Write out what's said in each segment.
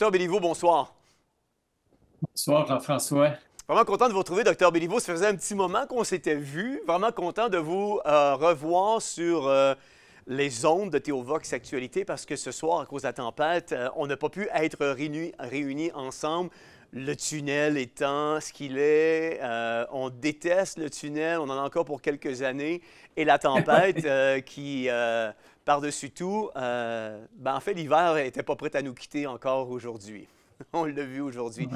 Docteur Béliveau, bonsoir. Bonsoir, Jean-François. Vraiment content de vous retrouver, Docteur Béliveau. Ça faisait un petit moment qu'on s'était vu. Vraiment content de vous euh, revoir sur euh, les ondes de Théovox Actualité parce que ce soir, à cause de la tempête, euh, on n'a pas pu être réunis, ensemble. Le tunnel étant ce qu'il est, on déteste le tunnel, on en a encore pour quelques années, et la tempête qui par-dessus tout, euh, ben, en fait, l'hiver n'était pas prêt à nous quitter encore aujourd'hui. On l'a vu aujourd'hui.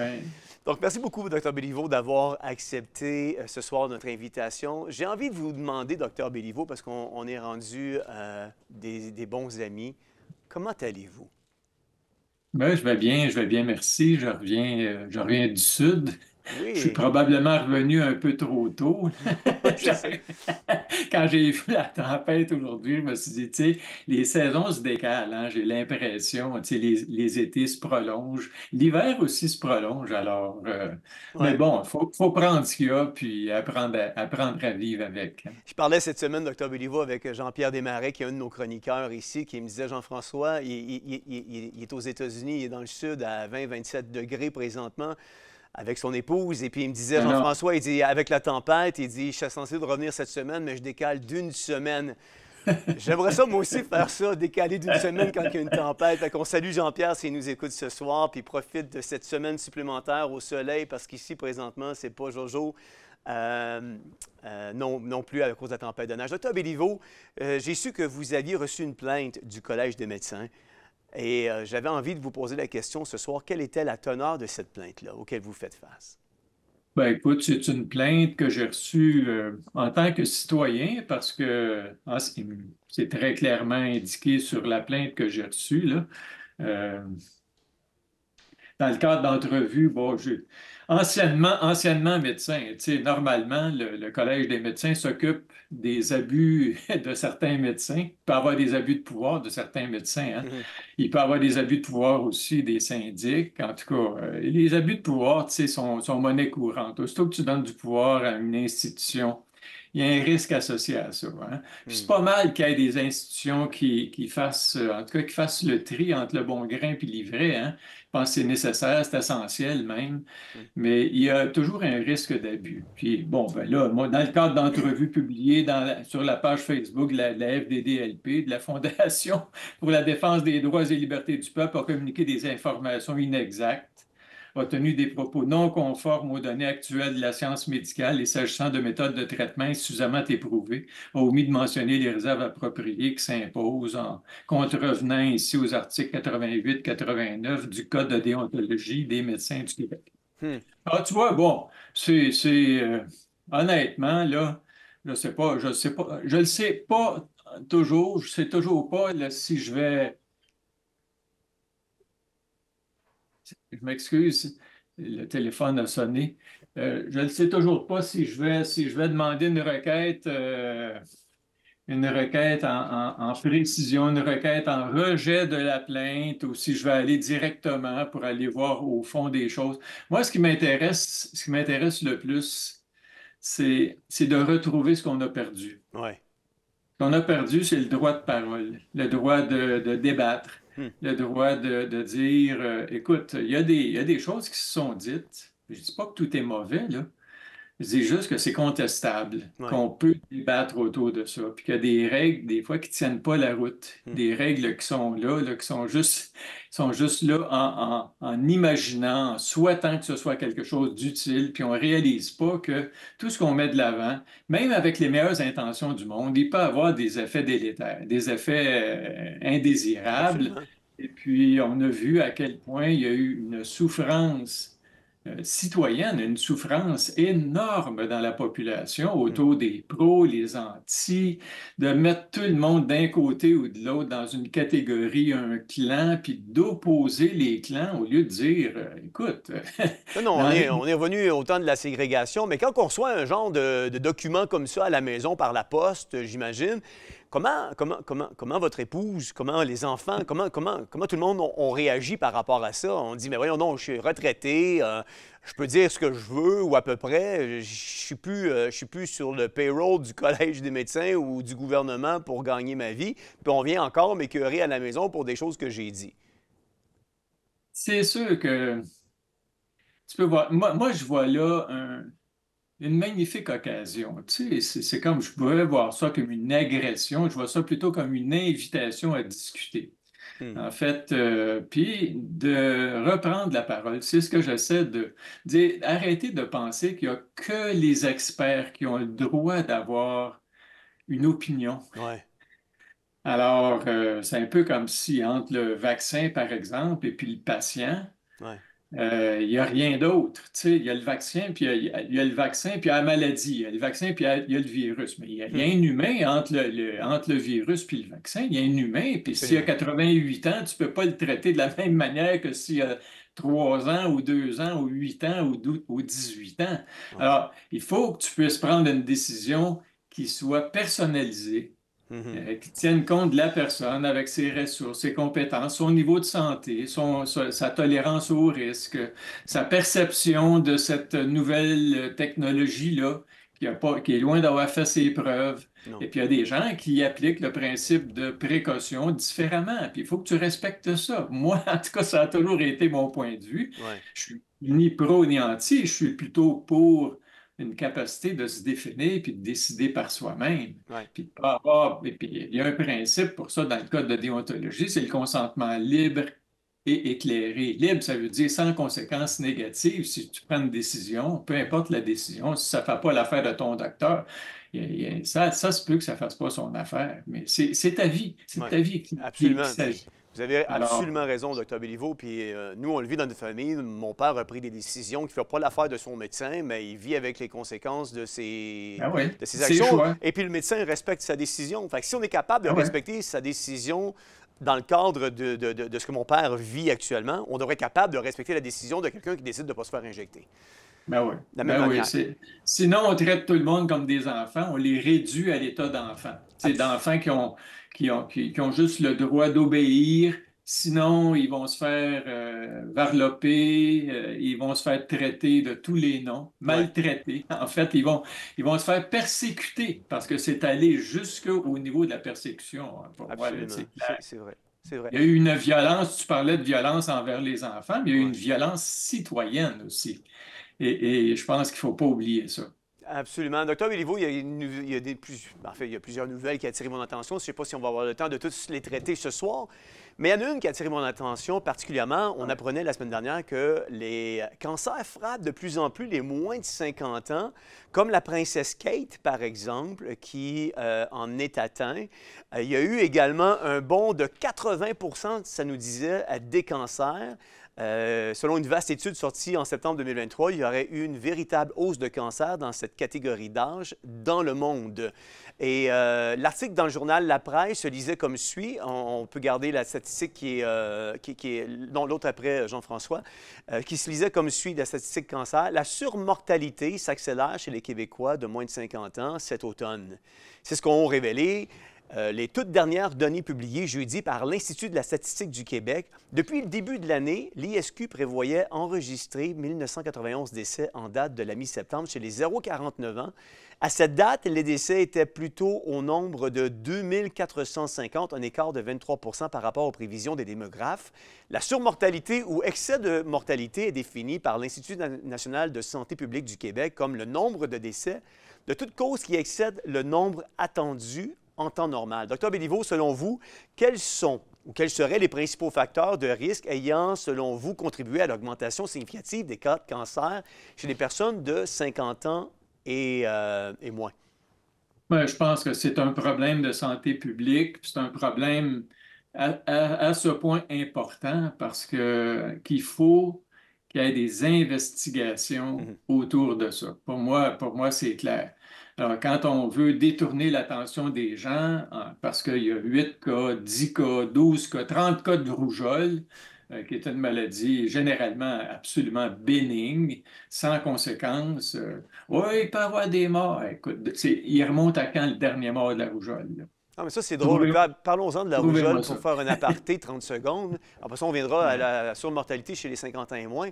Donc, merci beaucoup, Dr. Béliveau, d'avoir accepté euh, ce soir notre invitation. J'ai envie de vous demander, Dr. Béliveau, parce qu'on est rendu euh, des, bons amis, comment allez-vous? Ben, je vais bien, je vais bien, merci. Je reviens, je reviens du Sud. Je suis probablement revenu un peu trop tôt. Quand j'ai vu la tempête aujourd'hui, je me suis dit, tu sais, les saisons se décalent, hein. j'ai l'impression, tu sais, les, les, étés se prolongent, l'hiver aussi se prolonge, alors. Euh, mais bon, il faut, faut, prendre ce qu'il y a, puis apprendre à, apprendre à vivre avec. Je parlais cette semaine d'Octobre Béliveau avec Jean-Pierre Desmarais, qui est un de nos chroniqueurs ici, qui me disait, Jean-François, il, il, il est aux États-Unis, il est dans le sud à 20-27 degrés présentement avec son épouse. Et puis il me disait, Jean-François, il dit, avec la tempête, il dit, je suis censé de revenir cette semaine, mais je décale d'une semaine. J'aimerais ça, moi aussi, faire ça, décaler d'une semaine quand il y a une tempête. Fait qu'on salue Jean-Pierre s'il nous écoute ce soir, puis profite de cette semaine supplémentaire au soleil, parce qu'ici, présentement, c'est pas Jojo. Euh, euh, non, non plus à cause de la tempête de neige. Docteur Béliveau, euh, j'ai su que vous aviez reçu une plainte du Collège des médecins et euh, j'avais envie de vous poser la question ce soir, quelle était la teneur de cette plainte-là auquel vous faites face? Ben écoute, c'est une plainte que j'ai reçue euh, en tant que citoyen parce que ah, c'est très clairement indiqué sur la plainte que j'ai reçue. Là. Euh, dans le cadre d'entrevue, bon, je anciennement, anciennement médecin. normalement, le, Collège des médecins s'occupe des abus de certains médecins. Il peut avoir des abus de pouvoir de certains médecins. Hein. Mhm. Il peut avoir des abus de pouvoir aussi des syndics. En tout cas, euh, les abus de pouvoir sont, sont monnaie courante. Aussitôt que tu donnes du pouvoir à une institution, il y a un risque associé à ça. Hein. Puis c'est hmm. pas mal qu'il y ait des institutions qui, fassent, euh, en tout cas, qui fassent le tri entre le bon grain puis l'ivraie. Hein. Je pense que c'est nécessaire, c'est essentiel même, hmm. mais il y a toujours un risque d'abus. Puis bon, ben là, moi, dans le cadre d'entrevues publiées sur la page Facebook la, la, FDDLP, de la Fondation pour la défense des droits et libertés du peuple, a communiqué des informations inexactes a tenu des propos non conformes aux données actuelles de la science médicale et s'agissant de méthodes de traitement suffisamment éprouvées, a omis de mentionner les réserves appropriées qui s'imposent en contrevenant ici aux articles 88-89 du Code de déontologie des médecins du Québec. Hmm. Ah, tu vois, bon, c'est euh, honnêtement, là, je sais pas, je sais pas, je le sais pas toujours, je ne sais toujours pas si je vais Je m'excuse, le téléphone a sonné. Euh, je ne sais toujours pas si je vais, si je vais demander une requête, euh, une requête en, précision, une requête en rejet de la plainte ou si je vais aller directement pour aller voir au fond des choses. Moi, ce qui m'intéresse, ce qui m'intéresse le plus, c'est de retrouver ce qu'on a perdu. Ouais. Ce qu'on a perdu, c'est le droit de parole, le droit de débattre, le droit de, dire, euh, écoute, il y, y, a des choses qui se sont dites. Je ne dis pas que tout est mauvais, là, je dis juste que c'est contestable, qu'on peut débattre autour de ça, puis qu'il y a des règles, des fois, qui ne tiennent pas la route, hmm. des règles qui sont là, qui sont juste, sont juste là en, imaginant, en souhaitant que ce soit quelque chose d'utile, puis on ne réalise pas que tout ce qu'on met de l'avant, même avec les meilleures intentions du monde, il peut avoir des effets délétères, des effets euh, indésirables. Et puis, on a vu à quel point il y a eu une souffrance euh, citoyenne une souffrance énorme dans la population mm. autour des pros, les antis, de mettre tout le monde d'un côté ou de l'autre dans une catégorie, un clan, puis d'opposer les clans au lieu de dire, euh, écoute. non, on, est, on, revenu au temps de la ségrégation, mais quand on reçoit un genre de document comme ça à la maison par la poste, j'imagine, Comment, comment, comment, comment votre épouse, comment les enfants, mm. comment, comment, comment tout le monde on, réagi réagit par rapport à ça? On dit, mais voyons, non, je suis retraité, euh, je peux dire ce que je veux ou à peu près, je ne suis, plus, euh, plus sur le payroll du Collège des médecins ou du gouvernement pour gagner ma vie, puis on vient encore m'écœurer à la maison pour des choses que j'ai dit. C'est sûr que tu peux voir. Moi, moi je vois là un une magnifique occasion. Tu sais, c'est comme je pourrais voir ça comme une agression, je vois ça plutôt comme une invitation à discuter. Hmm. En fait, euh, puis de reprendre la parole, c'est ce que j'essaie de dire. Arrêtez de penser qu'il n'y a que les experts qui ont le droit d'avoir une opinion. Alors, euh, c'est un peu comme si entre le vaccin, par exemple, et puis le patient, il euh, n'y a rien d'autre. Il y a le vaccin, puis il y, a, le vaccin, puis la maladie. Il y a le vaccin, puis il y a, le virus. Mais il y a, un hmm. humain entre le, entre le virus puis le vaccin. Il y a un humain, puis s'il a 88 ans, tu ne peux pas le traiter de la même manière que s'il a 3 ans ou 2 ans ou 8 ans ou, ou 18 ans. Alors, il faut que tu puisses prendre une décision qui soit personnalisée, Mhm. Euh, qui tiennent compte de la personne avec ses ressources, ses compétences, son niveau de santé, sa, tolérance au risque, sa perception de cette nouvelle euh, technologie-là qui, qui est loin d'avoir fait ses preuves. Et puis il y a des gens qui appliquent le principe de précaution différemment. Puis il faut que tu respectes ça. Moi, en tout cas, ça a toujours été mon point de vue. Je Je suis ni pro ni anti, je suis plutôt pour une capacité de se définir puis de décider par soi-même. il y a un principe pour ça dans le code de déontologie, c'est le consentement libre et éclairé. Libre, ça veut dire sans conséquences négatives. Si tu prends une décision, peu importe la décision, si ça ne fait pas l'affaire de ton docteur, ça, ça se peut que ça ne fasse pas son affaire. Mais c'est ta vie. C'est ta vie qui, s'agit. Vous avez absolument raison, Dr. Béliveau. Puis euh, nous, on le vit dans notre famille. Mon père a pris des décisions qui ne font pas l'affaire de son médecin, mais il vit avec les conséquences de ses, ah de ses actions. Et puis le médecin respecte sa décision. Fait si on est capable de ah respecter sa décision dans le cadre de, de, de, ce que mon père vit actuellement, on devrait être capable de respecter la décision de quelqu'un qui décide de ne pas se faire injecter. Ben oui. Ben sinon, on traite tout le monde comme des enfants, on les réduit à l'état d'enfant. C'est d'enfants qui ont, qui ont, qui, ont juste le droit d'obéir. Sinon, ils vont se faire euh, varloper, euh, ils vont se faire traiter de tous les noms, maltraiter. En fait, ils vont, ils vont se faire persécuter parce que c'est allé jusqu'au niveau de la persécution. Hein, ah, c'est vrai. Il y a eu une violence, tu parlais de violence envers les enfants, mais il y a eu une violence citoyenne aussi. Et, et je pense qu'il ne faut pas oublier ça. Absolument. Docteur Béliveau, il y a, il y a plusieurs nouvelles qui attirent mon attention. Je ne sais pas si on va avoir le temps de toutes les traiter ce soir, mais il y en a une qui a attiré mon attention particulièrement. On apprenait la semaine dernière que les cancers frappent de plus en plus les moins de 50 ans, comme la princesse Kate, par exemple, qui euh, en est atteinte. Euh, il y a eu également un bond de 80 ça nous disait, des cancers. Euh, selon une vaste étude sortie en septembre 2023, il y aurait eu une véritable hausse de cancer dans cette catégorie d'âge dans le monde. Et euh, l'article dans le journal La Presse se lisait comme suit. On, peut garder la statistique qui est, euh, qui, est l'autre après Jean-François, qui se lisait comme suit la statistique cancer. La surmortalité s'accélère chez les Québécois de moins de 50 ans cet automne. C'est ce qu'ont révélé euh, les toutes dernières données publiées jeudi par l'Institut de la statistique du Québec, depuis le début de l'année, l'ISQ prévoyait enregistrer 1991 décès en date de la mi-septembre chez les 0,49 ans. À cette date, les décès étaient plutôt au nombre de 2450, un écart de 23 par rapport aux prévisions des démographes. La surmortalité ou excès de mortalité est définie par l'Institut national de santé publique du Québec comme le nombre de décès de toute cause qui excède le nombre attendu en temps normal. Docteur Béliveau, selon vous, quels sont ou quels seraient les principaux facteurs de risque ayant, selon vous, contribué à l'augmentation significative des cas de cancer chez les personnes de 50 ans et, euh, moins? Ben, je pense que c'est un problème de santé publique, c'est un problème à, ce point important parce qu'il faut qu'il y ait des investigations mmh autour de ça. Pour moi, pour moi c'est clair. Alors, euh, quand on veut détourner l'attention des gens, euh, parce qu'il y a 8 cas, 10 cas, 12 cas, 30 cas de rougeole, euh, qui est une maladie généralement absolument bénigne, sans conséquence, oui, il peut y avoir des morts. Écoute, il remonte à quand le dernier mort de la rougeole? Non, ah, mais ça, c'est drôle. Parlons-en de la rougeole pour faire un aparté 30 secondes. Après ça, on viendra à la surmortalité chez les 50 ans et moins.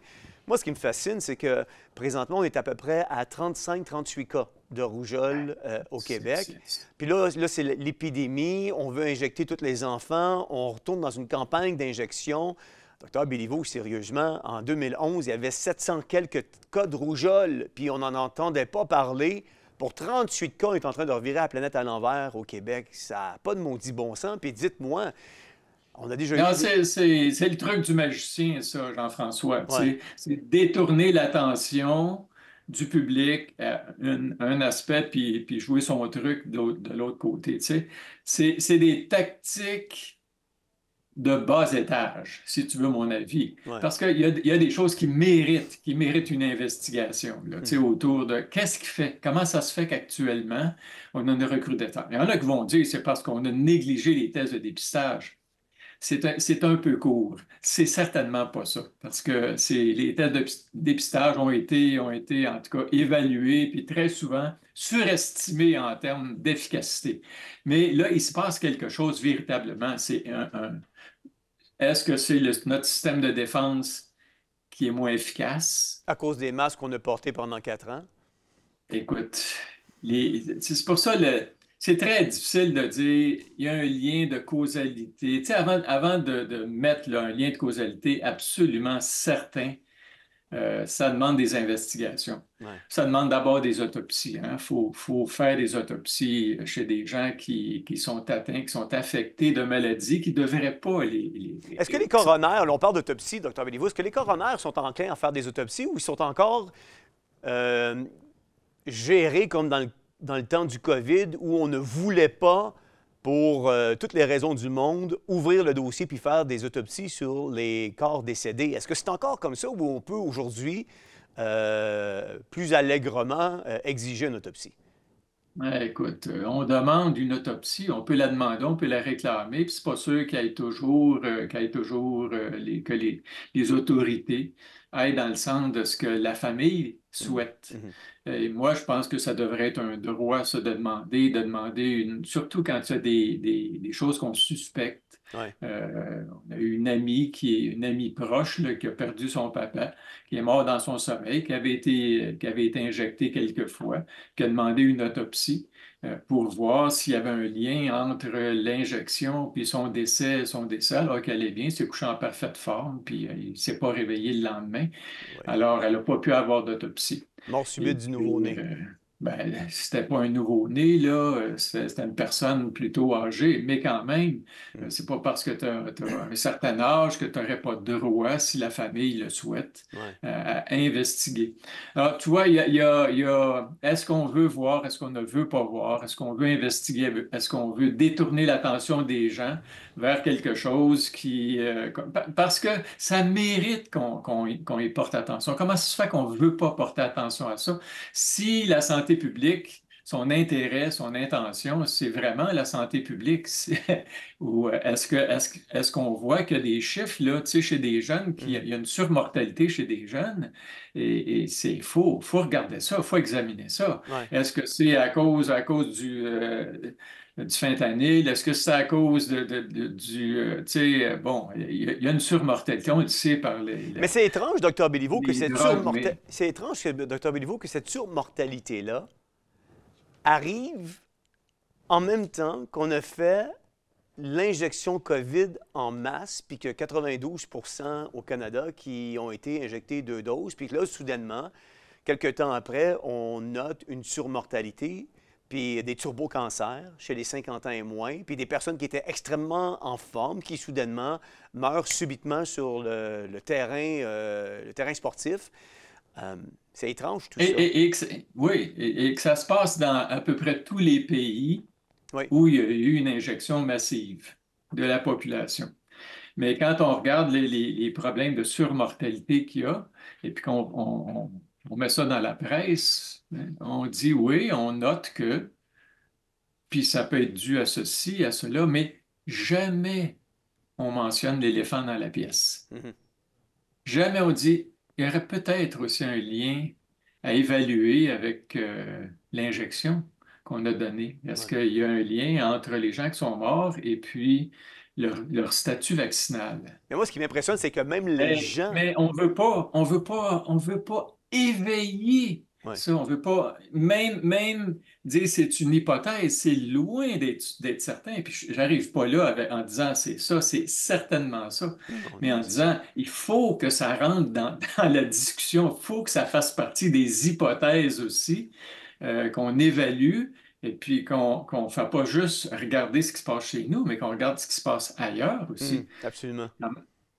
Moi, ce qui me fascine, c'est que présentement, on est à peu près à 35-38 cas de rougeole euh, au Québec. Puis là, c'est l'épidémie, on veut injecter tous les enfants, on retourne dans une campagne d'injection. Docteur Béliveau, sérieusement, en 2011, il y avait 700 quelques cas de rougeole, puis on n'en entendait pas parler. Pour 38 cas, on est en train de revirer la planète à l'envers au Québec. Ça n'a pas de maudit bon sens. Puis dites-moi, on a déjà Non, c'est le truc du magicien, ça, Jean-François. C'est détourner l'attention du public, euh, un, un aspect, puis, puis, jouer son truc de, l'autre côté. C'est des tactiques de bas étage, si tu veux mon avis. Parce qu'il y, a des choses qui méritent, qui méritent une investigation là, mm. autour de qu'est-ce qui fait, comment ça se fait qu'actuellement on a des recrue d'état. Il y en a qui vont dire c'est parce qu'on a négligé les tests de dépistage c'est un, un, peu court. C'est certainement pas ça, parce que les tests de dépistage ont été, ont été, en tout cas, évalués, puis très souvent surestimés en termes d'efficacité. Mais là, il se passe quelque chose véritablement. C'est un, Est-ce que c'est notre système de défense qui est moins efficace? À cause des masques qu'on a portés pendant quatre ans? Écoute, c'est pour ça le c'est très difficile de dire il y a un lien de causalité. Tu sais, avant, de, mettre un lien de causalité absolument certain, euh, ça demande des investigations. Ça demande d'abord des autopsies. Il hein. faut, faire des autopsies chez des gens qui, sont atteints, qui sont affectés de maladies qui ne devraient pas les. est-ce que les coronaires, on parle d'autopsie, docteur Béliveau, est-ce que les coronaires sont enclins à faire des autopsies ou ils sont encore euh, gérés comme dans le dans le temps du COVID où on ne voulait pas, pour euh, toutes les raisons du monde, ouvrir le dossier puis faire des autopsies sur les corps décédés. Est-ce que c'est encore comme ça où on peut aujourd'hui euh, plus allègrement euh, exiger une autopsie? Ben, écoute, on demande une autopsie, on peut la demander, on peut la réclamer, puis c'est pas sûr qu'elle ait toujours, toujours les, que les, les autorités aille dans le sens de ce que la famille souhaite. Mhm. Mhm. Et moi, je pense que ça devrait être un droit, de demander, de demander une, surtout quand il y a des, choses qu'on suspecte. Euh, on a eu une amie qui est une amie proche qui a perdu son papa, qui est mort dans son sommeil, qui avait été, qui avait été injecté qui a demandé une autopsie. Euh, pour voir s'il y avait un lien entre l'injection puis son décès, son décès, alors qu'elle est bien, s'est couchée en parfaite forme, puis euh, il ne s'est pas réveillé le lendemain. Alors, elle n'a pas pu avoir d'autopsie. Mort subite du nouveau-né. Euh, ben, c'était pas un nouveau-né, là, c'était une personne plutôt âgée, mais quand même, hmm. c'est pas parce que tu as, un certain âge que tu n'aurais pas de droit, si la famille le souhaite, euh, à investiguer. Alors, tu vois, il y a, est-ce qu'on veut voir, est-ce qu'on ne veut pas voir, est-ce qu'on veut investiguer, est-ce qu'on veut détourner l'attention des gens vers quelque chose qui. Euh, parce que ça mérite qu'on y porte attention. Comment ça se fait qu'on ne veut pas porter attention à ça? Si la santé public, publique, son intérêt, son intention, c'est vraiment la santé publique. ou euh, est-ce que est-ce qu'on voit que des chiffres là, tu sais, chez des jeunes, qu'il y a mm. une surmortalité chez des jeunes, et, c'est faux. Faut regarder ça, faut examiner ça. Est-ce que c'est à cause à cause du euh, euh, du fentanyl? Est-ce que c'est à cause du. Euh, tu sais, euh, bon, il y, a une surmortalité, on sait par les. mais c'est étrange, Dr. Béliveau, que cette surmortalité. C'est étrange, que cette surmortalité-là arrive en même temps qu'on a fait l'injection COVID en masse, puis que 92 au Canada qui ont été injectés deux doses, puis que là, soudainement, quelques temps après, on note une surmortalité puis des turbo-cancers chez les 50 ans et moins, puis des personnes qui étaient extrêmement en forme, qui soudainement meurent subitement sur le, terrain, euh, le terrain sportif. Euh, c'est étrange tout ça. Et, oui, et, que ça se passe dans à peu près tous les pays où il y a eu une injection massive de la population. Mais quand on regarde les, les problèmes de surmortalité qu'il y a, et puis qu'on on met ça dans la presse, on dit oui, on note que, puis ça peut être dû à ceci, à cela, mais jamais on mentionne l'éléphant dans la pièce. Mhm. Jamais on dit, il y aurait peut-être aussi un lien à évaluer avec euh, l'injection qu'on a donnée. Est-ce qu'il y a un lien entre les gens qui sont morts et puis leur, statut vaccinal? Mais moi, ce qui m'impressionne, c'est que même les gens... Mais on veut pas, on veut pas, on veut pas éveillé. Ça, on veut pas même, même dire c'est une hypothèse, c'est loin d'être certain. Puis j'arrive pas là en disant c'est ça, c'est certainement ça, mais en disant il faut que ça rentre dans, la discussion, il faut que ça fasse partie des hypothèses aussi euh, qu'on évalue et puis qu'on ne fait pas juste regarder ce qui se passe chez nous, mais qu'on regarde ce qui se passe ailleurs aussi. Mmh, absolument.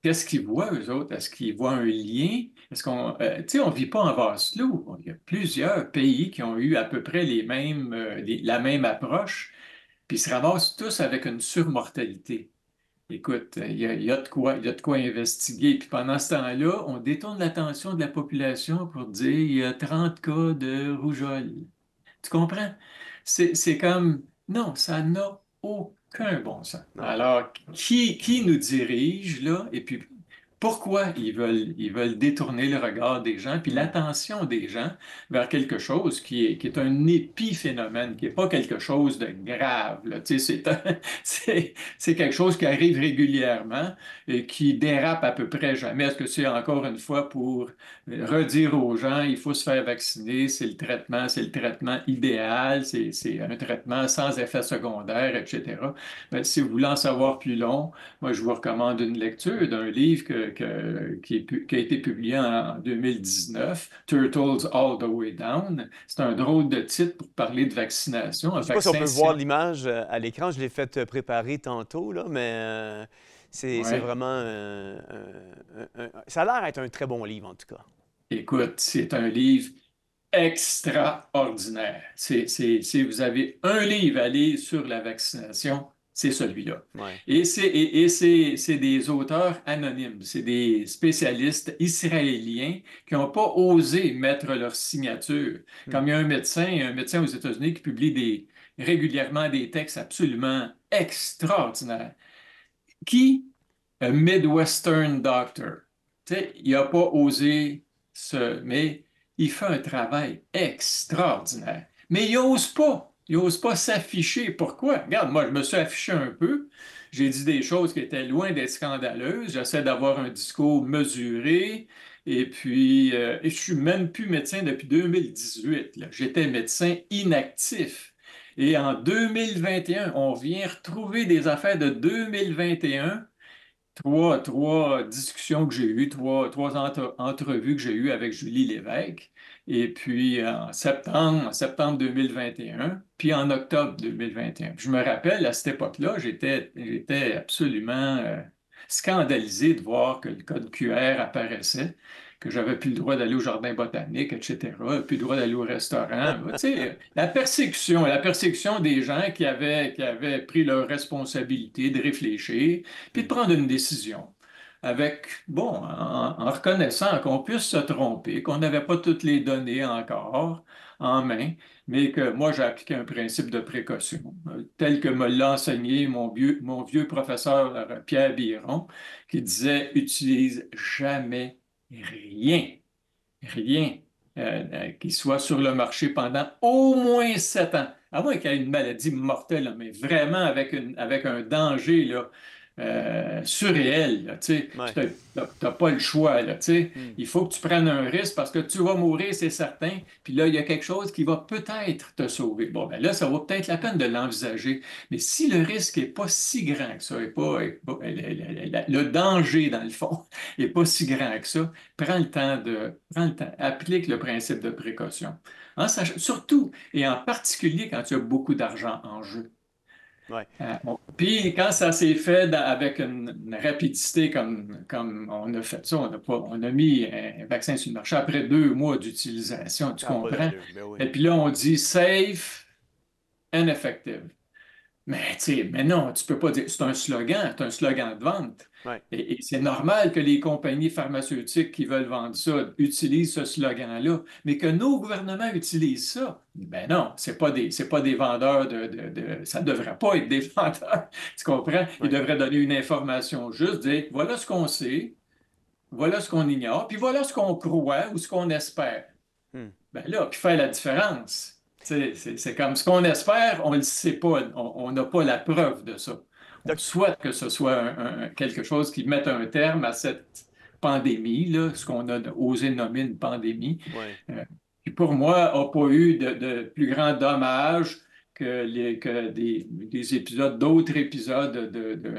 Qu'est-ce qu'ils voient, eux autres? Est-ce qu'ils voient un lien? Est-ce qu'on. Euh, on ne vit pas en vase clos. Il y a plusieurs pays qui ont eu à peu près les mêmes, euh, la même approche, puis ils se ramassent tous avec une surmortalité. Écoute, il y, a, de quoi, il y a de quoi investiguer. Puis pendant ce temps-là, on détourne l'attention de la population pour dire il y a 30 cas de rougeole. Tu comprends? C'est comme. Non, ça n'a aucun qu'un bon sens. Alors, qui, qui nous dirige là? Et puis, pourquoi ils veulent, ils veulent détourner le regard des gens, puis mm. l'attention des gens vers quelque chose qui est, qui est un épiphénomène, qui n'est pas quelque chose de grave. Tu sais, c'est quelque chose qui arrive régulièrement et qui dérape à peu près jamais. Est-ce que c'est encore une fois pour redire aux gens, il faut se faire vacciner, c'est le traitement, c'est le traitement idéal, c'est un traitement sans effet secondaire, etc. Ben, si vous voulez en savoir plus long, moi, je vous recommande une lecture d'un livre que, qui, a été publié en 2019, Turtles All the Way Down. C'est un drôle de titre pour parler de vaccination. Je ne sais pas si on peut voir l'image euh, à l'écran. Je l'ai faite euh, préparer tantôt, là, mais euh, c'est vraiment. ça a l'air d'être un très bon livre, en tout cas. Écoute, c'est un livre extraordinaire. Si vous avez un livre à lire sur la vaccination, c'est celui-là. Et c'est des auteurs anonymes, c'est des spécialistes israéliens qui n'ont pas osé mettre leur signature. Hmm. Comme il y a un médecin, un médecin aux États-Unis qui publie des, régulièrement des textes absolument extraordinaires, qui, a Midwestern Doctor, il n'a pas osé se... Mais il fait un travail extraordinaire. Mais il n'ose pas ils n'osent pas s'afficher. Pourquoi? Regarde, moi, je me suis affiché un peu. J'ai dit des choses qui étaient loin d'être scandaleuses. J'essaie d'avoir un discours mesuré. Et puis, je euh, ne je suis même plus médecin depuis 2018. J'étais médecin inactif. Et en 2021, on vient retrouver des affaires de 2021 Trois, trois, discussions que j'ai eues, trois, trois entrevues que j'ai eues avec Julie Lévesque et puis en septembre, septembre 2021, puis en octobre 2021. Je me rappelle, à cette époque-là, j'étais absolument euh, scandalisé de voir que le code QR apparaissait, que j'avais plus le droit d'aller au jardin botanique, etc., plus le droit d'aller au restaurant. tu sais, la persécution, la persécution des gens qui avaient, qui avaient pris leur responsabilité de réfléchir, puis de prendre une décision avec, bon, en, reconnaissant qu'on puisse se tromper, qu'on n'avait pas toutes les données encore en main, mais que moi, j'ai appliqué un principe de précaution, euh, tel que me l'a enseigné mon vieux, mon vieux professeur euh, Pierre Biron, qui disait utilise jamais rien, rien euh, qui soit sur le marché pendant au moins sept ans, à moins qu'il y ait une maladie mortelle, mais vraiment avec, une, avec un danger là, euh, surréel. Tu n'as pas le choix. Là, sais. Hmm. Il faut que tu prennes un risque parce que tu vas mourir, c'est certain. Puis là, il y a quelque chose qui va peut-être te sauver. Bon, ben là, ça vaut peut-être la peine de l'envisager. Mais si le risque n'est pas si grand que ça, et pas, le danger, dans le fond, n'est pas si grand que ça, prends le temps de. Prends le temps, applique le principe de précaution. surtout et en particulier quand tu as beaucoup d'argent en jeu. Euh, puis quand ça s'est fait avec une, rapidité comme, comme on a fait ça, on a, pas, on a mis un, vaccin sur le marché après deux mois d'utilisation, tu ah, comprends? Ben Et puis là, on dit safe and effective. Mais, non, tu ne peux pas dire. C'est un slogan, c'est un slogan de vente. Et, c'est normal que les compagnies pharmaceutiques qui veulent vendre ça utilisent ce slogan-là, mais que nos gouvernements utilisent ça. Ben non, c'est pas des, pas des vendeurs de, ça ne devrait pas être des vendeurs. Tu comprends? Ils devraient donner une information juste, dire voilà ce qu'on sait, voilà ce qu'on ignore, puis voilà ce qu'on croit ou ce qu'on espère. Hmm. Ben là, puis fait la différence. C'est comme ce qu'on espère, on ne le sait pas, on n'a pas la preuve de ça. On souhaite que ce soit quelque chose qui mette un terme à cette pandémie, ce qu'on a osé nommer une pandémie, euh, qui pour moi n'a pas eu de, plus grand dommage que, des, épisodes, d'autres épisodes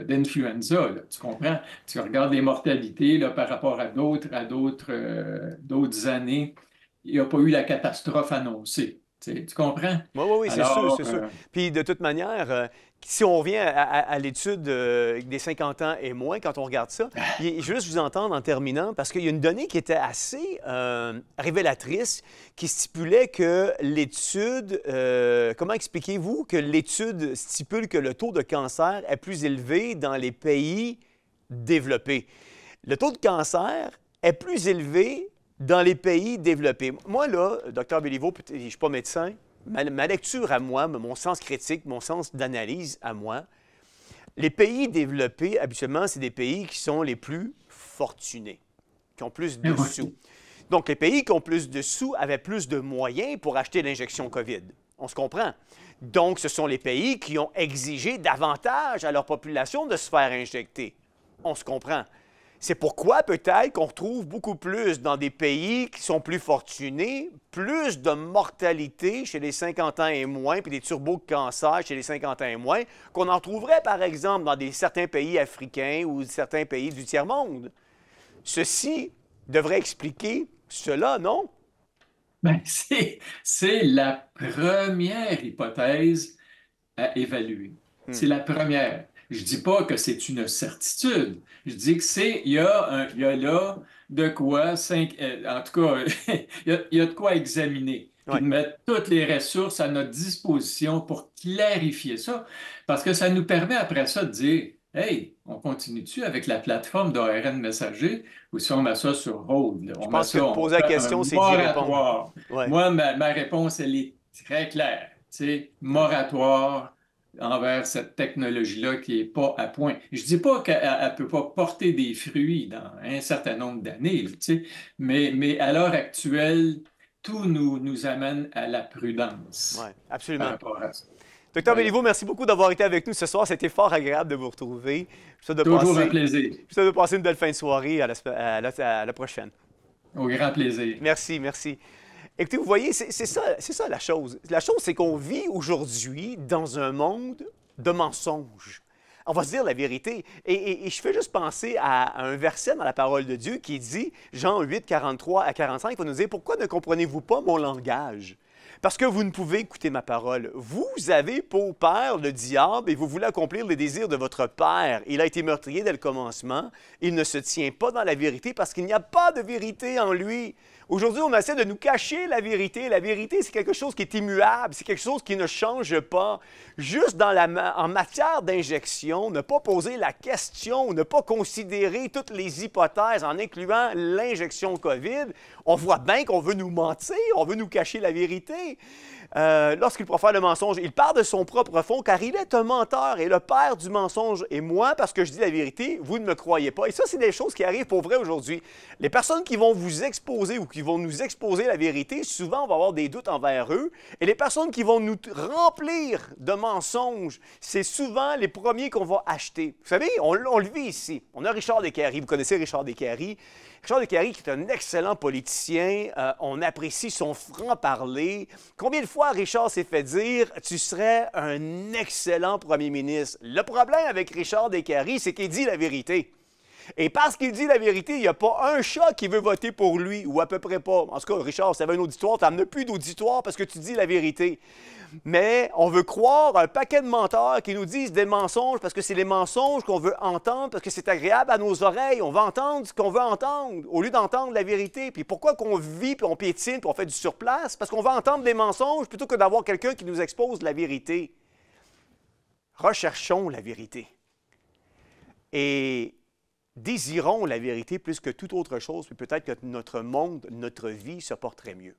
d'influenza. tu comprends? Tu regardes les mortalités par rapport à d'autres, à d'autres, euh, d'autres années. Il n'y a pas eu la catastrophe annoncée. Tu, comprends? Oui, oui, oui, c'est sûr, c'est sûr. Euh, Puis de toute manière, euh, si on revient à, l'étude euh, des 50 ans et moins, quand on regarde ça, ah. je veux juste vous entendre en terminant, parce qu'il y a une donnée qui était assez révélatrice, qui stipulait que l'étude, comment expliquez-vous que l'étude stipule que le taux de cancer est plus élevé dans les pays développés? Le taux de cancer est plus élevé dans les pays développés. Moi, là, docteur Béliveau, je ne suis pas médecin, ma, lecture à moi, mon sens critique, mon sens d'analyse à moi, les pays développés, habituellement, c'est des pays qui sont les plus fortunés, qui ont plus de eh sous. Donc, les pays qui ont plus de sous avaient plus de moyens pour acheter l'injection COVID. On se comprend. Donc, ce sont les pays qui ont exigé davantage à leur population de se faire injecter. On se comprend. C'est pourquoi peut-être qu'on retrouve beaucoup plus dans des pays qui sont plus fortunés, plus de mortalité chez les 50 ans et moins, puis des de cancer chez les 50 ans et moins, qu'on en trouverait par exemple dans des, certains pays africains ou certains pays du tiers-monde. Ceci devrait expliquer cela, non? Bien, c'est la première hypothèse à évaluer. C'est hmm. la première. Je dis pas que c'est une certitude. Je dis que c'est, il y, a là de quoi, euh, en tout cas, il, y a, de quoi examiner. On mettre toutes les ressources à notre disposition pour clarifier ça, parce que ça nous permet après ça de dire, Hey, on continue-tu avec la plateforme d'ORN messager ou si on met ça sur hold? Je pense que poser la question, c'est moratoire. Moi, ma, ma, réponse, elle est très claire. C'est moratoire envers cette technologie-là qui n'est pas à point. Je ne dis pas qu'elle ne peut pas porter des fruits dans un certain nombre d'années, tu sais, mais, mais à l'heure actuelle, tout nous, nous amène à la prudence. Oui, absolument. Docteur Béliveau, merci beaucoup d'avoir été avec nous ce soir. C'était fort agréable de vous retrouver. de Toujours un plaisir. Je souhaite de passer une belle fin de soirée. à la prochaine. Au grand plaisir. Merci, merci. Écoutez, vous voyez, c'est ça, la chose. La chose, c'est qu'on vit aujourd'hui dans un monde de mensonges. On va se dire la vérité. Et, je fais juste penser à, à, un verset dans la parole de Dieu qui dit, Jean 8, 43 à 45, il va nous dire, pourquoi ne comprenez-vous pas mon langage? Parce que vous ne pouvez écouter ma parole. Vous avez pour père le diable et vous voulez accomplir les désirs de votre père. Il a été meurtrier dès le commencement. Il ne se tient pas dans la vérité parce qu'il n'y a pas de vérité en lui. Aujourd'hui, on essaie de nous cacher la vérité. La vérité, c'est quelque chose qui est immuable, c'est quelque chose qui ne change pas. Juste en matière d'injection, ne pas poser la question, ne pas considérer toutes les hypothèses en incluant l'injection COVID, on voit bien qu'on veut nous mentir, on veut nous cacher la vérité. Euh, lorsqu'il profère le mensonge, il part de son propre fond, car il est un menteur et le père du mensonge Et moi, parce que je dis la vérité, vous ne me croyez pas. Et ça, c'est des choses qui arrivent pour vrai aujourd'hui. Les personnes qui vont vous exposer ou qui vont nous exposer la vérité, souvent, on va avoir des doutes envers eux. Et les personnes qui vont nous remplir de mensonges, c'est souvent les premiers qu'on va acheter. Vous savez, on, le vit ici. On a Richard Descaries. Vous connaissez Richard Descaries. Richard Descaries, qui est un excellent politicien, euh, on apprécie son franc-parler. Combien de fois Richard s'est fait dire Tu serais un excellent premier ministre. Le problème avec Richard Descaries, c'est qu'il dit la vérité. Et parce qu'il dit la vérité, il n'y a pas un chat qui veut voter pour lui, ou à peu près pas. En tout cas, Richard, ça tu un auditoire, tu n'en plus d'auditoire parce que tu dis la vérité. Mais on veut croire un paquet de menteurs qui nous disent des mensonges parce que c'est les mensonges qu'on veut entendre, parce que c'est agréable à nos oreilles. On veut entendre ce qu'on veut entendre au lieu d'entendre la vérité. Puis pourquoi qu'on vit, puis on piétine, puis on fait du surplace? Parce qu'on veut entendre des mensonges plutôt que d'avoir quelqu'un qui nous expose la vérité. Recherchons la vérité. Et désirons la vérité plus que toute autre chose, puis peut-être que notre monde, notre vie se porterait mieux.